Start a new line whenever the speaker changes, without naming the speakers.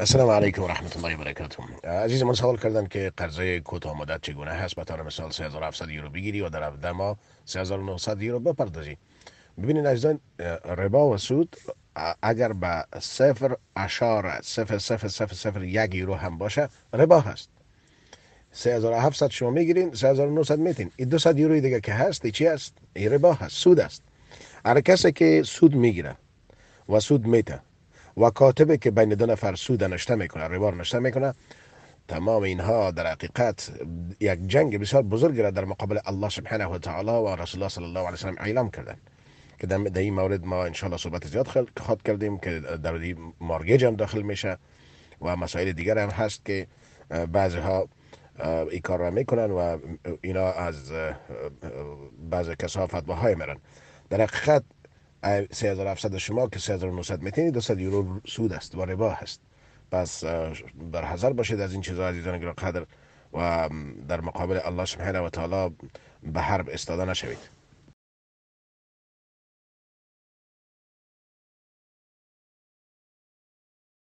السلام علیکم و رحمت الله و برکاته عزیز من سوال کردن که قرضه کوتاه مدت چگونه هست به طور مثال 3700 یورو بگیری و در 17 ما 3900 یورو بپردازی ببینید عزیزان ربا و سود اگر به صفر اشار صفر یک یورو هم باشه ربا هست 3700 شما میگیرین 3900 میتین این 200 یورو دیگه که هست چی هست؟ این ربا هست سود است هر کسی که سود میگیره و سود میته و کاتبه که بین دو نفر سود نشته میکنه ریوار نشته میکنه تمام اینها در حقیقت یک جنگ بسیار بزرگ را در مقابل الله سبحانه و تعالی و رسول الله صلی الله علیه و اعلام کردن که در این مورد ما ان صحبت زیاد خواهد کردیم که در این مارگیج هم داخل میشه و مسائل دیگر هم هست که بعضی ها این کار را میکنن و اینا از بعض کسا های میرن در حقیقت 3700 شما که 3900 میتینی 200 یورو سود است و ربا هست پس بر باشید از این چیزا عزیزان گرامی قدر و در مقابل الله سبحانه و تعالی به حرب استاده نشوید